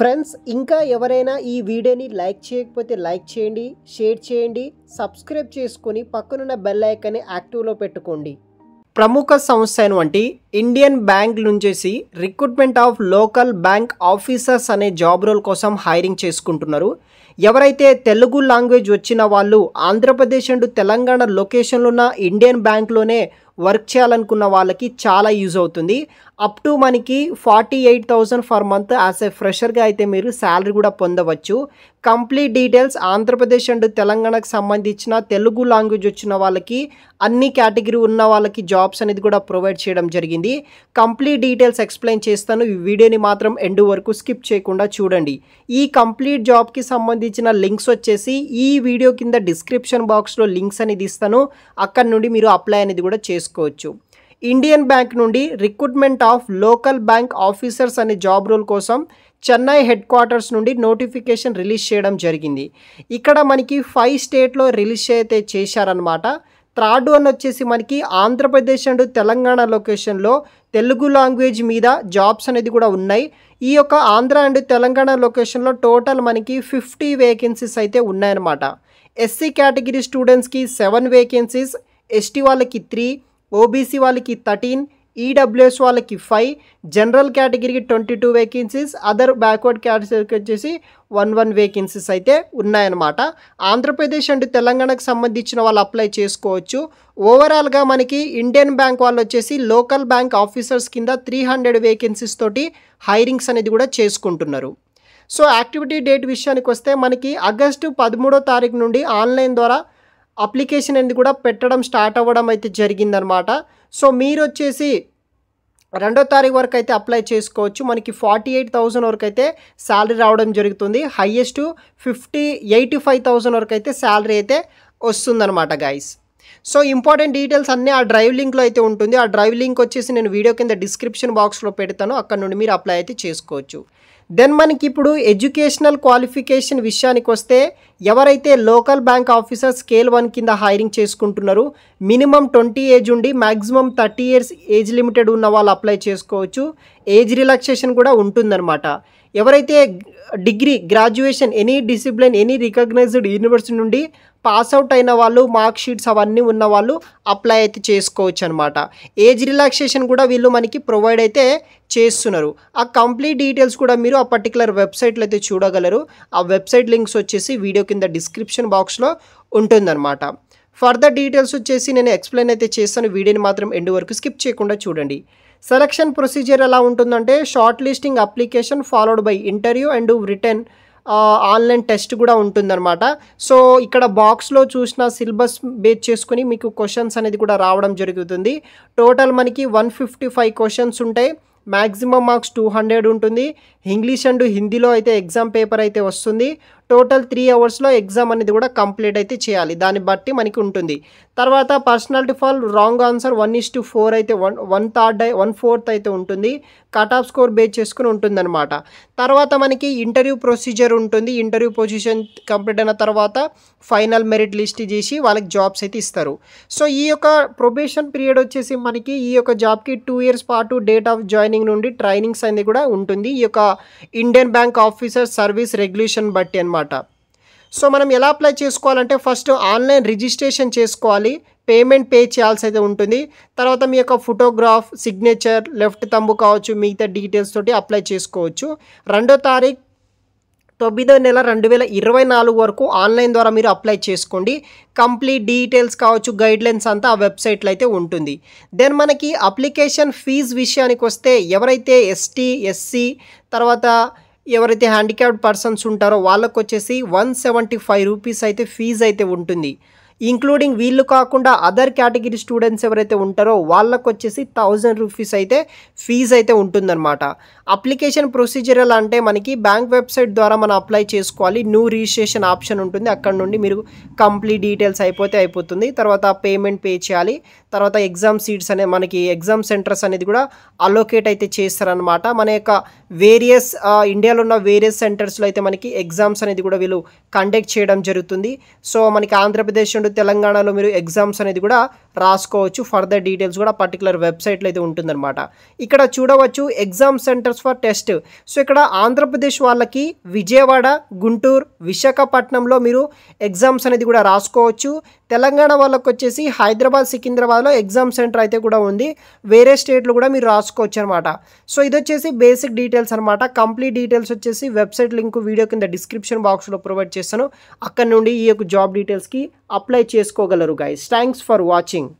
friends ఇంకా ఎవరైనా ఈ వీడియోని లైక్ చేయకపోతే లైక్ చేయండి షేర్ చేయండి సబ్స్క్రైబ్ చేసుకొని పక్కనున్న బెల్ ఐకాన్ని యాక్టివ్లో పెట్టుకోండి ప్రముఖ సంస్థ అయినటువంటి ఇండియన్ బ్యాంక్ నుంచేసి recruitment of local bank officers అనే జాబ్ రోల్ కోసం హైరింగ్ చేసుకుంటున్నారు ఎవరైతే తెలుగు లాంగ్వేజ్ వచ్చిన వాళ్ళు ఆంధ్రప్రదేశ్ అండ్ తెలంగాణ లొకేషన్లో ఉన్న ఇండియన్ బ్యాంక్లోనే వర్క్ చేయాలనుకున్న వాళ్ళకి చాలా యూజ్ అవుతుంది అప్ టు మనకి forty eight thousand per month as a ఫ్రెషర్గా అయితే మీరు శాలరీ కూడా పొందవచ్చు కంప్లీట్ డీటెయిల్స్ ఆంధ్రప్రదేశ్ అండ్ తెలంగాణకు సంబంధించిన తెలుగు లాంగ్వేజ్ వచ్చిన వాళ్ళకి అన్ని కేటగిరీ ఉన్న వాళ్ళకి జాబ్స్ అనేది కూడా ప్రొవైడ్ చేయడం జరిగింది కంప్లీట్ డీటెయిల్స్ ఎక్స్ప్లెయిన్ చేస్తాను ఈ వీడియోని మాత్రం ఎండు వరకు స్కిప్ చేయకుండా చూడండి ఈ కంప్లీట్ జాబ్కి సంబంధించిన లింక్స్ వచ్చేసి ఈ వీడియో కింద డిస్క్రిప్షన్ బాక్స్లో లింక్స్ అనేది ఇస్తాను అక్కడ నుండి మీరు అప్లై అనేది కూడా చేసుకోవచ్చు చేసుకోవచ్చు ఇండియన్ బ్యాంక్ నుండి recruitment of local bank officers అనే జాబ్ రోల్ కోసం చెన్నై హెడ్ క్వార్టర్స్ నుండి నోటిఫికేషన్ రిలీజ్ చేయడం జరిగింది ఇక్కడ మనకి ఫైవ్ స్టేట్లో రిలీజ్ అయితే చేశారనమాట థర్డ్ వన్ వచ్చేసి మనకి ఆంధ్రప్రదేశ్ అండ్ తెలంగాణ లొకేషన్లో తెలుగు లాంగ్వేజ్ మీద జాబ్స్ అనేది కూడా ఉన్నాయి ఈ యొక్క ఆంధ్ర అండ్ తెలంగాణ లొకేషన్లో టోటల్ మనకి ఫిఫ్టీ వేకెన్సీస్ అయితే ఉన్నాయన్నమాట ఎస్సీ కేటగిరీ స్టూడెంట్స్కి సెవెన్ వేకెన్సీస్ ఎస్టీ వాళ్ళకి త్రీ ఓబీసీ వాళ్ళకి థర్టీన్ ఈడబ్ల్యూఎస్ వాళ్ళకి ఫైవ్ జనరల్ కేటగిరీకి twenty two vacancies other backward కేటగిరీకి వచ్చేసి వన్ వన్ వేకెన్సీస్ అయితే ఉన్నాయన్నమాట ఆంధ్రప్రదేశ్ అండ్ తెలంగాణకు సంబంధించిన వాళ్ళు అప్లై చేసుకోవచ్చు ఓవరాల్గా మనకి ఇండియన్ బ్యాంక్ వాళ్ళు వచ్చేసి లోకల్ బ్యాంక్ ఆఫీసర్స్ కింద త్రీ హండ్రెడ్ వేకెన్సీస్ తోటి హైరింగ్స్ అనేది కూడా చేసుకుంటున్నారు సో యాక్టివిటీ డేట్ విషయానికి వస్తే మనకి ఆగస్టు పదమూడో తారీఖు నుండి ఆన్లైన్ ద్వారా అప్లికేషన్ అనేది కూడా పెట్టడం స్టార్ట్ అవ్వడం అయితే జరిగిందనమాట సో మీరు వచ్చేసి రెండో తారీఖు వరకు అయితే అప్లై చేసుకోవచ్చు మనకి ఫార్టీ ఎయిట్ థౌసండ్ వరకు అయితే శాలరీ రావడం జరుగుతుంది highest fifty eighty five thousand వరకు అయితే శాలరీ అయితే వస్తుందనమాట గాయస్ సో ఇంపార్టెంట్ డీటెయిల్స్ అన్నీ ఆ డ్రైవ్ లింక్లో అయితే ఉంటుంది ఆ డ్రైవ్ లింక్ వచ్చేసి నేను వీడియో కింద డిస్క్రిప్షన్ బాక్స్లో పెడతాను అక్కడ నుండి మీరు అప్లై అయితే చేసుకోవచ్చు దెన్ మనకి ఇప్పుడు ఎడ్యుకేషనల్ క్వాలిఫికేషన్ విషయానికి వస్తే ఎవరైతే local bank officer scale one కింద హైరింగ్ చేసుకుంటున్నారు మినిమం ట్వంటీ ఏజ్ ఉండి maximum thirty years age limited ఉన్న వాళ్ళు అప్లై చేసుకోవచ్చు ఏజ్ రిలాక్సేషన్ కూడా ఉంటుందన్నమాట ఎవరైతే degree graduation any discipline any recognised university నుండి పాస్ అవుట్ అయిన వాళ్ళు మార్క్ షీట్స్ అవన్నీ ఉన్న వాళ్ళు అప్లై అయితే చేసుకోవచ్చు అనమాట ఏజ్ రిలాక్సేషన్ కూడా వీళ్ళు మనకి ప్రొవైడ్ అయితే చేస్తున్నారు ఆ కంప్లీట్ డీటెయిల్స్ కూడా మీరు ఆ పర్టికులర్ వెబ్సైట్లో అయితే చూడగలరు ఆ వెబ్సైట్ లింక్స్ వచ్చేసి వీడియో కింద డిస్క్రిప్షన్ బాక్స్లో ఉంటుందన్నమాట ఫర్దర్ డీటెయిల్స్ వచ్చేసి నేను ఎక్స్ప్లెయిన్ అయితే చేస్తాను వీడియోని మాత్రం ఎండు వరకు స్కిప్ చేయకుండా చూడండి సెలక్షన్ ప్రొసీజర్ ఎలా ఉంటుందంటే shortlisting application followed by interview and return online test కూడా ఉంటుందన్నమాట సో ఇక్కడ బాక్స్లో చూసిన సిలబస్ బేస్ చేసుకుని మీకు క్వశ్చన్స్ అనేది కూడా రావడం జరుగుతుంది టోటల్ మనకి వన్ ఫిఫ్టీ ఫైవ్ క్వశ్చన్స్ ఉంటాయి మ్యాక్సిమం మార్క్స్ టూ హండ్రెడ్ ఉంటుంది ఇంగ్లీష్ అండ్ హిందీలో అయితే ఎగ్జామ్ పేపర్ అయితే వస్తుంది టోటల్ త్రీ అవర్స్లో ఎగ్జామ్ అనేది కూడా కంప్లీట్ అయితే చేయాలి దాన్ని బట్టి మనకి ఉంటుంది తర్వాత personality fall wrong answer one is to four అయితే one one third one fourth అయితే ఉంటుంది కట్ ఆఫ్ స్కోర్ బేస్ చేసుకుని ఉంటుందన్నమాట తర్వాత మనకి ఇంటర్వ్యూ ప్రొసీజర్ ఉంటుంది ఇంటర్వ్యూ పొజిషన్ కంప్లీట్ అయిన తర్వాత ఫైనల్ మెరిట్ లిస్ట్ చేసి వాళ్ళకి జాబ్స్ అయితే ఇస్తారు సో ఈ యొక్క ప్రొబేషన్ పీరియడ్ వచ్చేసి మనకి ఈ యొక్క జాబ్కి టూ ఇయర్స్ పాటు డేట్ ఆఫ్ జాయినింగ్ నుండి ట్రైనింగ్స్ అనేది కూడా ఉంటుంది ఈ యొక్క Indian bank officer service regulation బట్టి అనమాట అనమాట సో మనం ఎలా అప్లై చేసుకోవాలంటే ఫస్ట్ ఆన్లైన్ రిజిస్ట్రేషన్ చేసుకోవాలి పేమెంట్ పే చేయాల్సి అయితే ఉంటుంది తర్వాత మీ యొక్క ఫోటోగ్రాఫ్ సిగ్నేచర్ లెఫ్ట్ తంబు కావచ్చు మిగతా డీటెయిల్స్ తోటి అప్లై చేసుకోవచ్చు రెండో తారీఖు తొమ్మిదో నెల రెండు వేల ఇరవై నాలుగు వరకు ఆన్లైన్ ద్వారా మీరు అప్లై చేసుకోండి కంప్లీట్ డీటెయిల్స్ కావచ్చు గైడ్లైన్స్ అంతా ఆ వెబ్సైట్లో అయితే ఉంటుంది దెన్ మనకి అప్లికేషన్ ఫీజ్ విషయానికి వస్తే ఎవరైతే ఎస్టీ ఎస్సీ తర్వాత ఎవరైతే హ్యాండిక్యాప్డ్ పర్సన్స్ ఉంటారో వాళ్ళకు వచ్చేసి వన్ సెవెంటీ ఫైవ్ రూపీస్ అయితే ఫీజు అయితే ఉంటుంది ఇంక్లూడింగ్ వీళ్ళు కాకుండా అదర్ కేటగిరీ స్టూడెంట్స్ ఎవరైతే ఉంటారో వాళ్ళకు వచ్చేసి థౌజండ్ రూపీస్ అయితే ఫీజు అయితే ఉంటుందన్నమాట అప్లికేషన్ ప్రొసీజర్ ఎలా అంటే మనకి బ్యాంక్ వెబ్సైట్ ద్వారా మనం అప్లై చేసుకోవాలి న్యూ రిజిస్ట్రేషన్ ఆప్షన్ ఉంటుంది అక్కడ నుండి మీరు కంప్లీట్ డీటెయిల్స్ అయిపోతే అయిపోతుంది తర్వాత పేమెంట్ పే చేయాలి తర్వాత ఎగ్జామ్ సీట్స్ అనే మనకి ఎగ్జామ్ సెంటర్స్ అనేది కూడా అలోకేట్ అయితే చేస్తారనమాట మన యొక్క వేరియస్ ఇండియాలో ఉన్న వేరియస్ సెంటర్స్లో అయితే మనకి ఎగ్జామ్స్ అనేది కూడా వీళ్ళు కండక్ట్ చేయడం జరుగుతుంది సో మనకి ఆంధ్రప్రదేశ్ తెలంగాణలో మీరు ఎగ్జామ్స్ అనేది కూడా రాసుకోవచ్చు ఫర్దర్ డీటెయిల్స్ కూడా పర్టికులర్ వెబ్సైట్లో అయితే ఉంటుందన్నమాట ఇక్కడ చూడవచ్చు exam centres for test so ఇక్కడ ఆంధ్రప్రదేశ్ వాళ్ళకి విజయవాడ గుంటూరు విశాఖపట్నంలో మీరు ఎగ్జామ్స్ అనేది కూడా రాసుకోవచ్చు తెలంగాణ వాళ్ళకి వచ్చేసి హైదరాబాద్ సికింద్రాబాద్లో ఎగ్జామ్ సెంటర్ అయితే కూడా ఉంది వేరే స్టేట్లు కూడా మీరు రాసుకోవచ్చు అనమాట సో ఇది వచ్చేసి బేసిక్ డీటెయిల్స్ అనమాట కంప్లీట్ డీటెయిల్స్ వచ్చేసి వెబ్సైట్ లింక్ వీడియో కింద డిస్క్రిప్షన్ బాక్స్లో ప్రొవైడ్ చేస్తాను అక్కడ నుండి ఈ యొక్క జాబ్ డీటెయిల్స్కి అప్లై చేసుకోగలరు గాయస్ థ్యాంక్స్ ఫర్ వాచింగ్